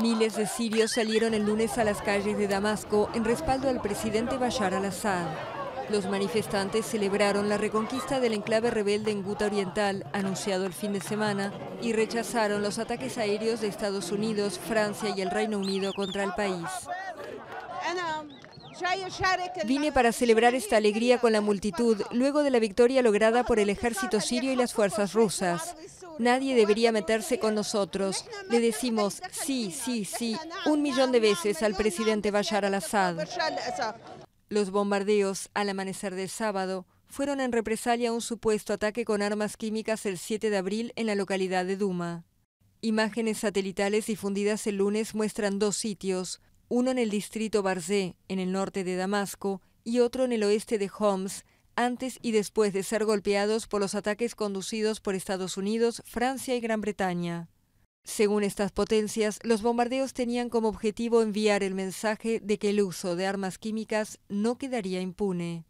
Miles de sirios salieron el lunes a las calles de Damasco en respaldo al presidente Bashar al-Assad. Los manifestantes celebraron la reconquista del enclave rebelde en Guta Oriental, anunciado el fin de semana, y rechazaron los ataques aéreos de Estados Unidos, Francia y el Reino Unido contra el país. Vine para celebrar esta alegría con la multitud luego de la victoria lograda por el ejército sirio y las fuerzas rusas. Nadie debería meterse con nosotros. Le decimos sí, sí, sí un millón de veces al presidente Bashar al-Assad. Los bombardeos al amanecer del sábado fueron en represalia a un supuesto ataque con armas químicas el 7 de abril en la localidad de Duma. Imágenes satelitales difundidas el lunes muestran dos sitios, uno en el distrito Barzé, en el norte de Damasco, y otro en el oeste de Homs, antes y después de ser golpeados por los ataques conducidos por Estados Unidos, Francia y Gran Bretaña. Según estas potencias, los bombardeos tenían como objetivo enviar el mensaje de que el uso de armas químicas no quedaría impune.